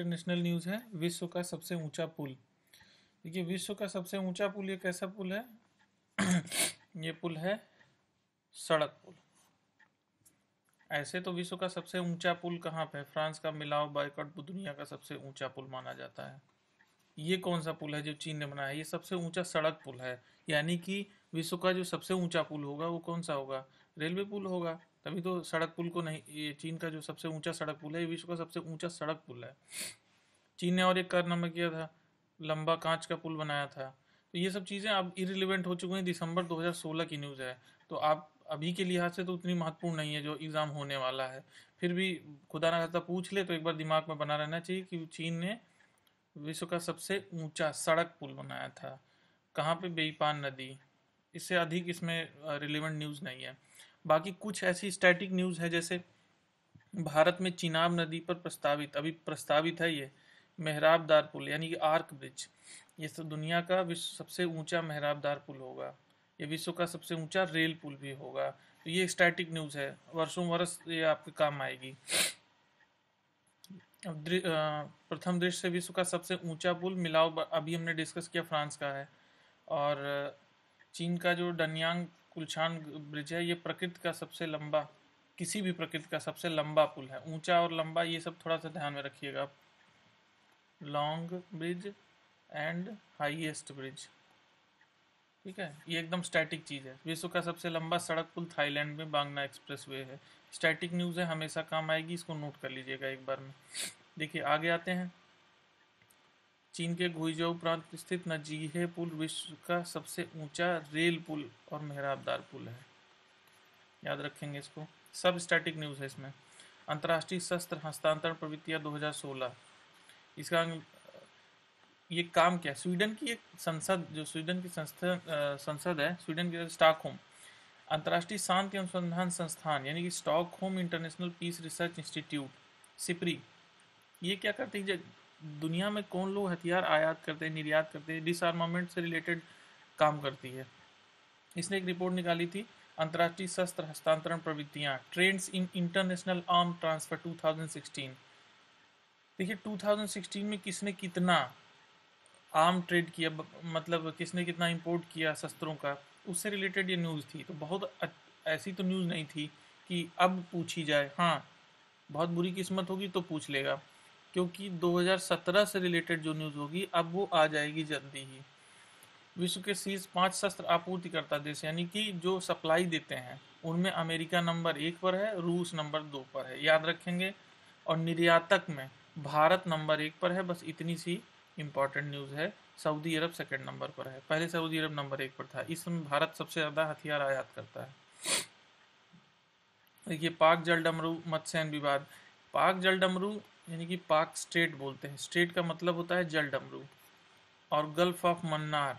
international news है विश्व का सबसे ऊंचा पुल देखिए विश्व का सबसे ऊंचा पुल ये कैसा पुल है ये पुल है सड़क पुल ऐसे तो विश्व का सबसे ऊंचा पुल कहाँ पे फ्रांस का मिलाव बाइकॉट दुनिया का सबसे ऊंचा पुल माना जाता है ये कौन सा पुल है जो चीन ने बनाया ये सबसे ऊंचा सड़क पुल है यानी कि विश्व का जो सबसे ऊंचा पुल होगा वो कौन सा होगा रेलवे पुल होगा तभी तो सड़क पुल को नहीं ये चीन का जो सबसे ऊंचा सड़क पुल है विश्व का सबसे ऊंचा सड़क पुल है चीन ने और एक कारनामा किया था लंबा कांच का पुल बनाया था तो ये सब चीज़ें अब इरिलीवेंट हो चुकी हैं दिसंबर 2016 की न्यूज़ है तो आप अभी के लिहाज से तो उतनी महत्वपूर्ण नहीं है जो एग्ज़ाम होने वाला है फिर भी खुदा ना खास्ता पूछ ले तो एक बार दिमाग में बना रहना चाहिए कि चीन ने विश्व का सबसे ऊंचा सड़क पुल बनाया था कहाँ पे बेईपान नदी इससे अधिक इसमें रिलेवेंट न्यूज़ नहीं है बाकी कुछ ऐसी स्टैटिक न्यूज़ है जैसे भारत में चिनाब नदी पर प्रस्तावित अभी प्रस्तावित है ये मेहराबदार पुल यानी कि आर्क ब्रिज ये सब दुनिया का विश्व सबसे ऊंचा मेहराबदार पुल होगा ये विश्व का सबसे ऊंचा रेल पुल भी होगा तो ये स्टैटिक न्यूज़ है वर्षों वर्ष ये आपके काम आएगी प्रथम दृश्य से विश्व का सबसे ऊंचा पुल मिलाओ अभी हमने डिस्कस किया फ्रांस का है और चीन का जो डनियांग कुलछान ब्रिज है ये प्रकृति का सबसे लंबा किसी भी प्रकृति का सबसे लंबा पुल है ऊंचा और लंबा ये सब थोड़ा सा ध्यान में रखिएगा आप long bridge and highest bridge ठीक है ये एकदम स्टैटिक चीज़ है विश्व का सबसे लंबा सड़क पुल थाईलैंड में बांगना एक्सप्रेस वे है स्टैटिक न्यूज़ है हमेशा काम आएगी इसको नोट कर लीजिएगा एक बार में देखिए आगे आते हैं चीन के गुइजाओ प्रांत स्थित नजीहे पुल विश्व का सबसे ऊंचा रेल पुल और मेहराबदार पुल है याद रखेंगे इसको सब स्टैटिक न्यूज़ है इसमें अंतर्राष्ट्रीय शस्त्र हस्तांतरण प्रवृत्तियाँ 2016 इसका ये काम क्या स्वीडन की एक संसद जो स्वीडन की संसद है स्वीडन की स्टॉकहोम अंतर्राष्ट्रीय शांति अनुसंधान संस्थान यानी कि Stockholm International Peace Research Institute SIPRI ये क्या करती है दुनिया में कौन लोग हथियार आयात करते हैं निर्यात करते हैं डिसआर्मामेंट से रिलेटेड काम करती है इसने एक रिपोर्ट निकाली थी अंतर्राष्ट्रीय शस्त्र हस्तांतरण प्रवृत्तियाँ trends in international arm transfer 2016 देखिए 2016 में किसने कितना आर्म ट्रेड किया मतलब किसने कितना इंपोर्ट किया शस्त्रों का उससे रिलेटेड ये न्यूज़ थी तो बहुत ऐसी तो न्यूज़ नहीं थी कि अब पूछी जाए हाँ बहुत बुरी किस्मत होगी तो पूछ लेगा क्योंकि 2017 से रिलेटेड जो न्यूज़ होगी अब वो आ जाएगी जल्दी ही विश्व के शीर्ष पांच शस्त्र आपूर्तिकर्ता देश यानी कि जो सप्लाई देते हैं उनमें अमेरिका नंबर एक पर है रूस नंबर दो पर है याद रखेंगे और निर्यातक में भारत नंबर एक पर है बस इतनी सी इम्पॉर्टेंट न्यूज़ है सऊदी अरब सेकेंड नंबर पर है पहले सऊदी अरब नंबर एक पर था इस समय भारत सबसे ज़्यादा हथियार आयात करता है देखिए पाक जल डमरू मत्स्य विवाद पाक जल डमरू यानी कि पाक स्टेट बोलते हैं स्टेट का मतलब होता है जल डमरू और गल्फ ऑफ मन्नार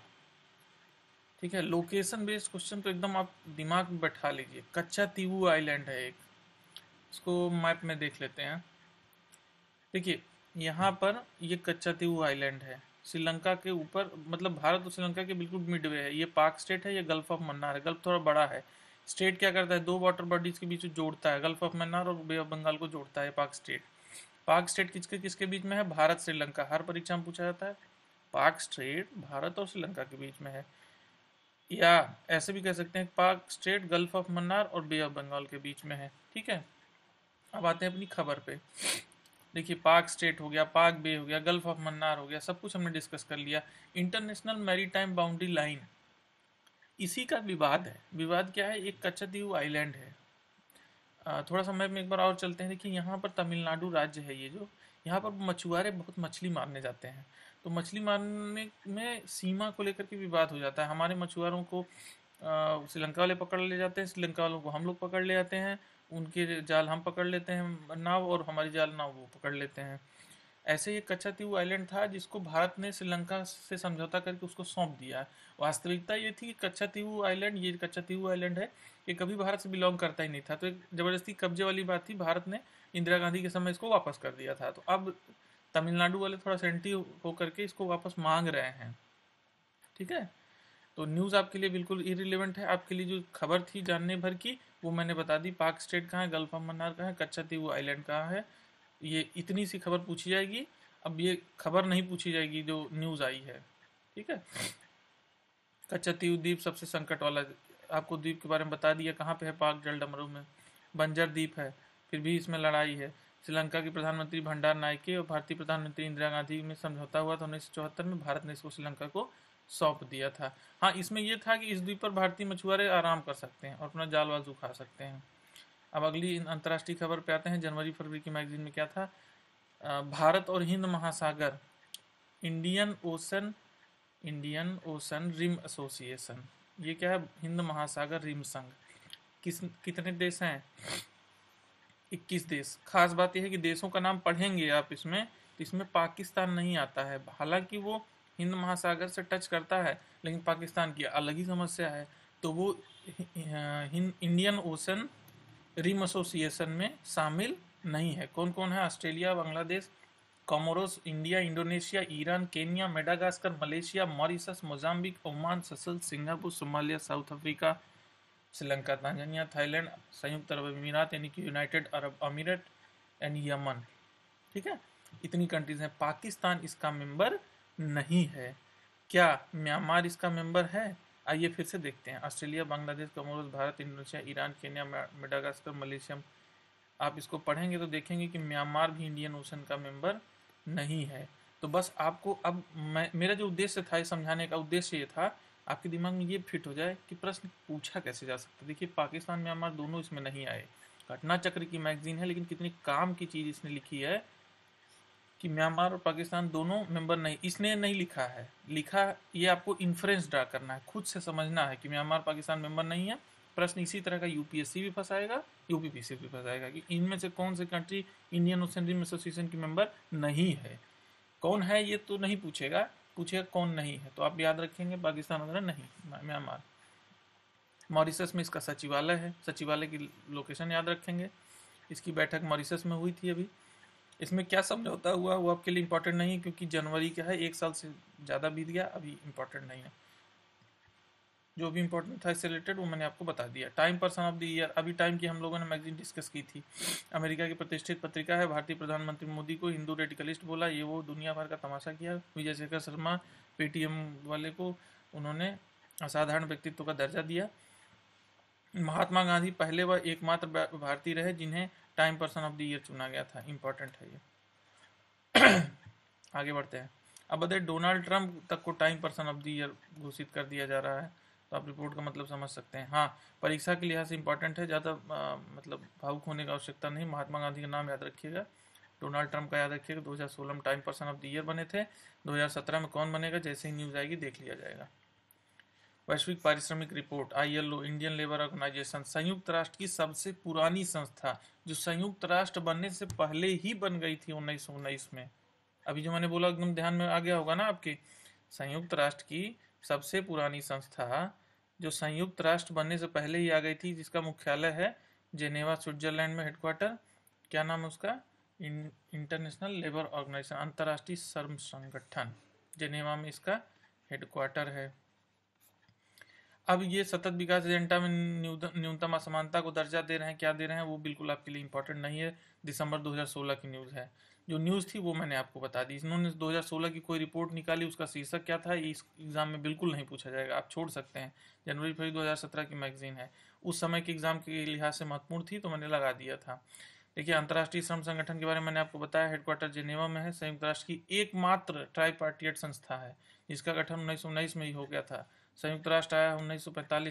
ठीक है लोकेशन बेस्ड क्वेश्चन तो एकदम आप दिमाग में बैठा लीजिए कच्चा तीवू आइलैंड है एक इसको मैप में देख लेते हैं देखिए यहाँ पर ये कच्चा तीवू आइलैंड है श्रीलंका के ऊपर मतलब भारत और श्रीलंका के बिल्कुल मिडवे है ये पाक स्टेट है ये गल्फ ऑफ मन्नार है गल्फ थोड़ा बड़ा है स्टेट क्या करता है दो वाटर बॉडीज के बीच जोड़ता है गल्फ ऑफ मन्नार और बे ऑफ बंगाल को जोड़ता है पाक स्टेट पाक स्टेट किसके किसके बीच में है भारत श्रीलंका हर परीक्षा में पूछा जाता है पाक स्टेट भारत और श्रीलंका के बीच में है या ऐसे भी कह सकते हैं पाक स्टेट गल्फ ऑफ मन्नार और बे ऑफ बंगाल के बीच में है ठीक है अब आते हैं अपनी खबर पे देखिए पाक स्टेट हो गया पाक बे हो गया गल्फ ऑफ मन्नार हो गया सब कुछ हमने डिस्कस कर लिया इंटरनेशनल मैरीटाइम बाउंड्री लाइन इसी का विवाद है विवाद क्या है एक कच्चा दीव आइलैंड है थोड़ा सा मैप में एक बार और चलते हैं देखिए यहाँ पर तमिलनाडु राज्य है ये जो यहाँ पर मछुआरे बहुत मछली मारने जाते हैं तो मछली मारने में सीमा को लेकर के विवाद हो जाता है हमारे मछुआरों को श्रीलंका वाले पकड़ ले जाते हैं श्रीलंका वालों को हम लोग पकड़ ले जाते हैं उनके जाल हम पकड़ लेते हैं नाव और हमारी जाल नाव वो पकड़ लेते हैं ऐसे ही कच्छातीव आइलैंड था जिसको भारत ने श्रीलंका से समझौता करके उसको सौंप दिया वास्तविकता ये थी कि कच्छातीव आइलैंड ये कच्छातीव आइलैंड है ये कभी भारत से बिलोंग करता ही नहीं था तो एक ज़बरदस्ती कब्जे वाली बात थी भारत ने इंदिरा गांधी के समय इसको वापस कर दिया था तो अब तमिलनाडु वाले थोड़ा सेंटी होकर के इसको वापस मांग रहे हैं ठीक है तो न्यूज़ आपके लिए बिल्कुल इरिलेवेंट है आपके लिए जो खबर थी जानने भर की वो मैंने बता दी पाक स्टेट कहाँ है गल्फ ऑफ मन्नार कहाँ है कच्चा तीव आइलैंड कहाँ है ये इतनी सी खबर पूछी जाएगी अब ये खबर नहीं पूछी जाएगी जो न्यूज़ आई है ठीक है कच्चा तीव द्वीप सबसे संकट वाला आपको द्वीप के बारे में बता दिया कहाँ पे है पाक जल डमरू में बंजर द्वीप है फिर भी इसमें लड़ाई है श्रीलंका के प्रधानमंत्री भंडार नायके और भारतीय प्रधानमंत्री इंदिरा गांधी में समझौता हुआ था उन्नीस चौहत्तर में भारत ने इसको श्रीलंका को सौंप दिया था हाँ इसमें यह था कि इस द्वीप पर भारतीय मछुआरे आराम कर सकते हैं और अपना जाल बाजू खा सकते हैं अब अगली अंतर्राष्ट्रीय खबर पे आते हैं जनवरी फरवरी की मैगजीन में क्या था भारत और हिंद महासागर Indian Ocean Indian Ocean Rim Association ये क्या है हिंद महासागर रिम संघ किस कितने देश हैं 21 देश खास बात यह है कि देशों का नाम पढ़ेंगे आप इसमें तो इसमें पाकिस्तान नहीं आता है हालांकि वो हिंद महासागर से टच करता है लेकिन पाकिस्तान की अलग ही समस्या है तो वो Hind Indian Ocean Rim Association में शामिल नहीं है कौन कौन है Australia Bangladesh Comoros India Indonesia Iran Kenya Madagascar Malaysia Mauritius Mozambique Oman Seychelles Singapore Somalia South Africa Sri Lanka Tanzania Thailand संयुक्त अरब अमीरात यानी कि यूनाइटेड अरब अमीरात एंड यमन ठीक है इतनी कंट्रीज हैं पाकिस्तान इसका मेंबर नहीं है क्या म्यांमार इसका मेंबर है आइए फिर से देखते हैं Australia Bangladesh Comoros Bharat Indonesia Iran Kenya Madagascar Malaysia आप इसको पढ़ेंगे तो देखेंगे कि म्यांमार भी इंडियन ओशन का मेंबर नहीं है तो बस आपको अब मैं मेरा जो उद्देश्य था ये समझाने का उद्देश्य ये था आपके दिमाग में ये फिट हो जाए कि प्रश्न पूछा कैसे जा सकता है देखिए पाकिस्तान म्यांमार दोनों इसमें नहीं आए घटना चक्र की मैगजीन है लेकिन कितनी काम की चीज़ इसने लिखी है कि म्यांमार और पाकिस्तान दोनों मेंबर नहीं इसने नहीं लिखा है लिखा ये आपको इन्फ्रेंस ड्रा करना है खुद से समझना है कि म्यांमार पाकिस्तान मेंबर नहीं है प्रश्न इसी तरह का यूपीएससी भी फंसाएगा यूपीपीसी भी फंसाएगा कि इनमें से कौन से country Indian Ocean Rim Association की मेंबर नहीं है कौन है ये तो नहीं पूछेगा पूछेगा कौन नहीं है तो आप याद रखेंगे पाकिस्तान वगैरह नहीं म्यांमार मॉरिसस में इसका सचिवालय है सचिवालय की लोकेशन याद रखेंगे इसकी बैठक मॉरिसस में हुई थी अभी इसमें क्या समझौता हुआ वो आपके लिए इम्पोर्टेंट नहीं है क्योंकि जनवरी का है एक साल से ज़्यादा बीत गया अभी इम्पोर्टेंट नहीं है जो भी इम्पोर्टेंट था इससे रिलेटेड वो मैंने आपको बता दिया Time person of the year अभी टाइम की हम लोगों ने मैगजीन डिस्कस की थी अमेरिका की प्रतिष्ठित पत्रिका है भारतीय प्रधानमंत्री मोदी को हिंदू रेडिकलिस्ट बोला ये वो दुनिया भर का तमाशा किया विजय शेखर शर्मा पेटीएम वाले को उन्होंने असाधारण व्यक्तित्व का दर्जा दिया महात्मा गांधी पहले व एकमात्र भारतीय रहे जिन्हें Time person of the year चुना गया था इंपॉर्टेंट है ये आगे बढ़ते हैं अब अदे डोनाल्ड ट्रंप तक को Time person of the year घोषित कर दिया जा रहा है तो आप रिपोर्ट का मतलब समझ सकते हैं हाँ परीक्षा के लिहाज से इंपॉर्टेंट है ज़्यादा मतलब भावुक होने का आवश्यकता नहीं महात्मा गांधी का नाम याद रखिएगा डोनाल्ड ट्रंप का याद रखिएगा सोलह में Time person of the year बने थे सत्रह में कौन बनेगा जैसे ही न्यूज़ आएगी देख लिया जाएगा वैश्विक पारिश्रमिक report ILO Indian labour organisation संयुक्त राष्ट्र की सबसे पुरानी संस्था जो संयुक्त राष्ट्र बनने से पहले ही बन गई थी उन्नीस उन्नीस में अभी जो मैंने बोला एकदम ध्यान में आ गया होगा ना आपके संयुक्त राष्ट्र की सबसे पुरानी संस्था जो संयुक्त राष्ट्र बनने से पहले ही आ गई थी जिसका मुख्यालय है जेनेवा स्विट्जरलैंड में हेडक्वार्टर क्या नाम है उसका इंटरनेशनल लेबर ऑर्गेनाइजेशन अंतर्राष्ट्रीय श्रम संगठन जेनेवा में इसका हेडक्वार्टर है अब ये सतत विकास एजेंडा में न्यूनतम असमानता को दर्जा दे रहे हैं क्या दे रहे हैं वो बिल्कुल आपके लिए इंपॉर्टेंट नहीं है दिसंबर 2016 की न्यूज़ है जो न्यूज़ थी वो मैंने आपको बता दी इन्होंने 2016 की कोई रिपोर्ट निकाली उसका शीर्षक क्या था इस एग्ज़ाम में बिल्कुल नहीं पूछा जाएगा आप छोड़ सकते हैं जनवरी फरवरी दो की मैगजीन है उस समय के एग्ज़ाम के लिहाज से महत्वपूर्ण थी तो मैंने लगा दिया था देखिए अंतर्राष्ट्रीय श्रम संगठन के बारे में मैंने आपको बताया हेडक्वार्टर जेनेवा में है संयुक्त राष्ट्र की एकमात्र ट्राई संस्था है जिसका गठन उन्नीस में ही हो गया था संयुक्त राष्ट्र आया उन्नीस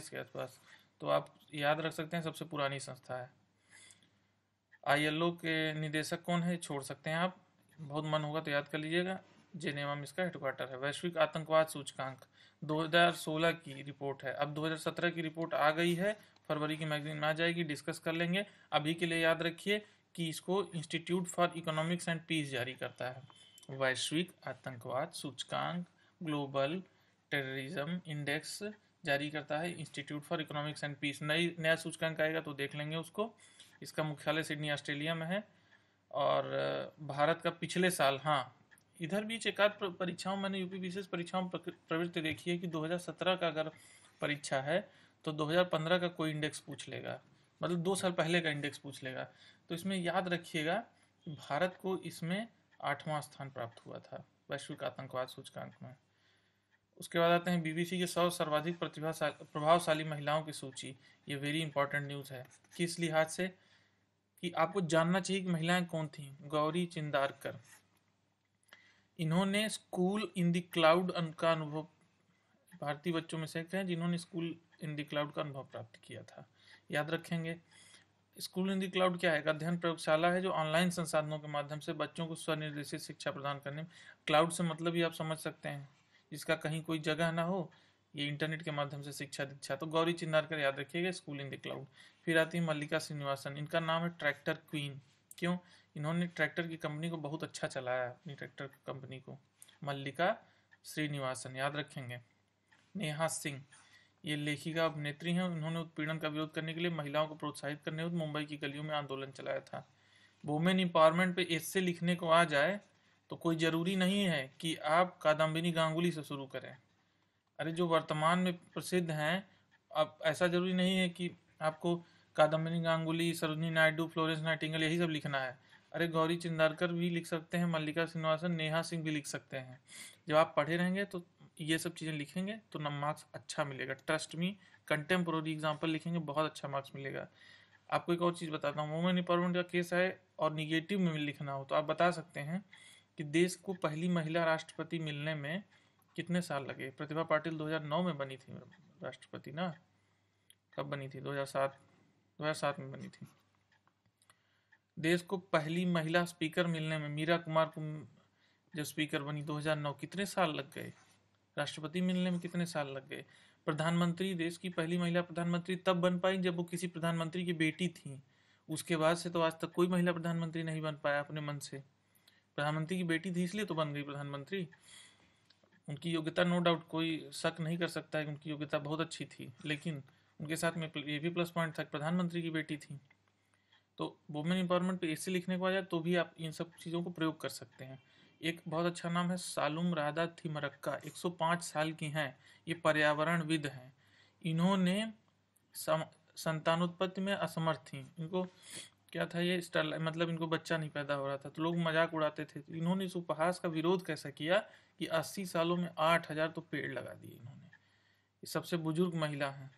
के आसपास तो आप याद रख सकते हैं सबसे पुरानी संस्था है आईएलओ के निदेशक कौन है छोड़ सकते हैं आप बहुत मन होगा तो याद कर लीजिएगा जेनेवा में इसका हेडक्वार्टर है वैश्विक आतंकवाद सूचकांक 2016 की रिपोर्ट है अब 2017 की रिपोर्ट आ गई है फरवरी की मैगजीन में आ जाएगी डिस्कस कर लेंगे अभी के लिए याद रखिए कि इसको Institute for Economics and Peace जारी करता है वैश्विक आतंकवाद सूचकांक ग्लोबल टेररिज्म इंडेक्स जारी करता है Institute for Economics and Peace नई नया सूचकांक आएगा तो देख लेंगे उसको इसका मुख्यालय सिडनी ऑस्ट्रेलिया में है और भारत का पिछले साल हाँ इधर बीच एक आध परीक्षाओं मैंने यूपी विशेष परीक्षाओं प्रवृत्ति देखी है कि 2017 का अगर परीक्षा है तो 2015 का कोई इंडेक्स पूछ लेगा मतलब दो साल पहले का इंडेक्स पूछ लेगा तो इसमें याद रखिएगा भारत को इसमें आठवां स्थान प्राप्त हुआ था वैश्विक आतंकवाद सूचकांक में उसके बाद आते हैं बीबीसी के सौ सर्वाधिक प्रभावशाली महिलाओं की सूची ये वेरी इंपॉर्टेंट न्यूज़ है किस लिहाज से कि आपको जानना चाहिए कि महिलाएं कौन थीं गौरी चिंदारकर इन्होंने स्कूल इन द क्लाउड का अनुभव भारतीय बच्चों में से एक हैं जिन्होंने स्कूल इन द क्लाउड का अनुभव प्राप्त किया था याद रखेंगे स्कूल इन द क्लाउड क्या है अध्ययन प्रयोगशाला है जो ऑनलाइन संसाधनों के माध्यम से बच्चों को स्वनिर्देशित शिक्षा प्रदान करने में क्लाउड से मतलब ही आप समझ सकते हैं जिसका कहीं कोई जगह ना हो ये इंटरनेट के माध्यम से शिक्षा दीक्षा तो गौरी चिन्नारकर याद रखिएगा स्कूल इन द क्लाउड फिर आती है मल्लिका श्रीनिवासन इनका नाम है ट्रैक्टर क्वीन क्यों इन्होंने ट्रैक्टर की कंपनी को बहुत अच्छा चलाया अपनी ट्रैक्टर कंपनी को मल्लिका श्रीनिवासन याद रखेंगे नेहा सिंह ये लेखिका अभिनेत्री हैं उन्होंने उत्पीड़न का विरोध करने के लिए महिलाओं को प्रोत्साहित करने मुंबई की गलियों में आंदोलन चलाया था वोमेन इंपावरमेंट पे ऐसे लिखने को आ जाए तो कोई ज़रूरी नहीं है कि आप कादम्बिनी गांगुली से शुरू करें अरे जो वर्तमान में प्रसिद्ध हैं अब ऐसा ज़रूरी नहीं है कि आपको कादम्बिनी गांगुली सरोजनी नायडू फ्लोरेंस नाइटिंगल यही सब लिखना है अरे गौरी चिंदारकर भी लिख सकते हैं मल्लिका श्रीनिवासन नेहा सिंह भी लिख सकते हैं जब आप पढ़े रहेंगे तो ये सब चीज़ें लिखेंगे तो नम मार्क्स अच्छा मिलेगा ट्रस्ट मी कंटेम्प्रोरी एग्जाम्पल लिखेंगे बहुत अच्छा मार्क्स मिलेगा आपको एक और चीज़ बताता हूँ वुमेन इम्पावरमेंट का केस है और निगेटिव में लिखना हो तो आप बता सकते हैं कि देश को पहली महिला राष्ट्रपति मिलने में कितने साल लगे प्रतिभा पाटिल 2009 में बनी थी राष्ट्रपति ना कब बनी थी 2007 2007 में बनी थी देश को पहली महिला स्पीकर मिलने में मीरा कुमार को जब स्पीकर बनी 2009 कितने साल लग गए राष्ट्रपति मिलने में कितने साल लग गए प्रधानमंत्री देश की पहली महिला प्रधानमंत्री तब बन पाई जब वो किसी प्रधानमंत्री की बेटी थी उसके बाद से तो आज तक कोई महिला प्रधानमंत्री नहीं बन पाया अपने मन से प्रधानमंत्री की बेटी थी इसलिए तो बन गई प्रधानमंत्री उनकी योग्यता नो डाउट कोई शक नहीं कर सकता है उनकी योग्यता बहुत अच्छी थी लेकिन उनके साथ में ये भी प्लस पॉइंट था प्रधानमंत्री की बेटी थी तो वुमेन एम्पावरमेंट पे ऐसे लिखने को आ जाए तो भी आप इन सब चीज़ों को प्रयोग कर सकते हैं एक बहुत अच्छा नाम है सालुम राधा थिमरक्का 105 साल की हैं ये पर्यावरणविद हैं इन्होंने संतानोत्पत्ति में असमर्थ थी इनको क्या था ये स्टार मतलब इनको बच्चा नहीं पैदा हो रहा था तो लोग मजाक उड़ाते थे तो इन्होंने इस उपहास का विरोध कैसा किया कि अस्सी सालों में आठ हजार तो पेड़ लगा दिए इन्होंने ये सबसे बुजुर्ग महिला हैं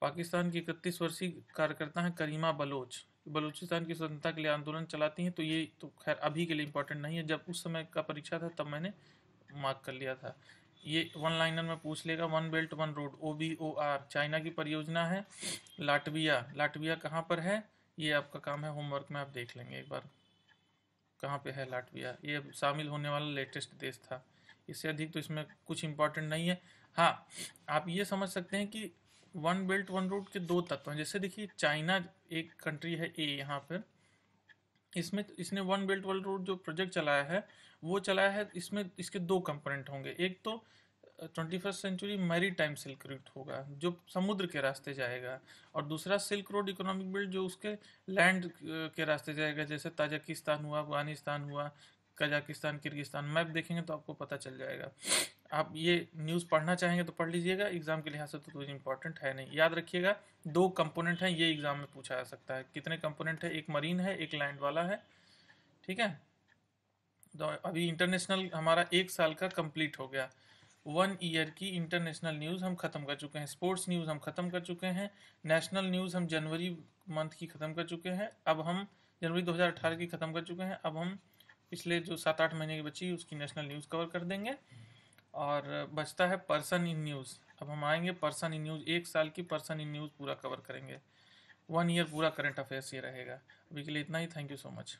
पाकिस्तान की इकतीस वर्षीय कार्यकर्ता हैं करीमा बलोच बलूचिस्तान की स्वतंत्रता के लिए आंदोलन चलाती हैं तो ये तो खैर अभी के लिए इम्पोर्टेंट नहीं है जब उस समय का परीक्षा था तब मैंने मार्क कर लिया था ये वन लाइनर में पूछ लेगा one belt one road O B O R China की परियोजना है लाटविया लाटविया कहाँ पर है ये आपका काम है होमवर्क में आप देख लेंगे एक बार कहाँ पे है लाटविया ये शामिल होने वाला लेटेस्ट देश था इससे अधिक तो इसमें कुछ इंपॉर्टेंट नहीं है हाँ आप ये समझ सकते हैं कि वन बेल्ट वन रोड के दो तत्व हैं जैसे देखिए चाइना एक कंट्री है ए यहाँ पर इसमें तो, इसने वन बेल्ट वन रोड जो प्रोजेक्ट चलाया है वो चलाया है इसमें इसके दो कंपोनेंट होंगे एक तो twenty first century maritime silk route होगा जो समुद्र के रास्ते जाएगा और दूसरा सिल्क रोड इकोनॉमिक बेल्ट जो उसके लैंड के रास्ते जाएगा जैसे ताजकिस्तान हुआ अफगानिस्तान हुआ कजाकिस्तान किर्गिस्तान मैप देखेंगे तो आपको पता चल जाएगा आप ये न्यूज़ पढ़ना चाहेंगे तो पढ़ लीजिएगा एग्जाम के लिहाज से तो कुछ इंपॉर्टेंट है नहीं याद रखिएगा दो कंपोनेंट हैं ये एग्जाम में पूछा जा सकता है कितने कंपोनेंट है एक मरीन है एक लैंड वाला है ठीक है तो अभी इंटरनेशनल हमारा एक साल का कंप्लीट हो गया वन ईयर की इंटरनेशनल न्यूज़ हम ख़त्म कर चुके हैं स्पोर्ट्स न्यूज़ हम ख़त्म कर चुके हैं नेशनल न्यूज़ हम जनवरी मंथ की ख़त्म कर चुके हैं अब हम जनवरी 2018 की ख़त्म कर चुके हैं अब हम पिछले जो सात आठ महीने की बची उसकी नेशनल न्यूज़ कवर कर देंगे और बचता है पर्सन इन न्यूज़ अब हम आएंगे पर्सन इन न्यूज़ एक साल की पर्सन इन न्यूज़ पूरा कवर करेंगे वन ईयर पूरा करंट अफेयर्स ये रहेगा अभी के लिए इतना ही थैंक यू सो मच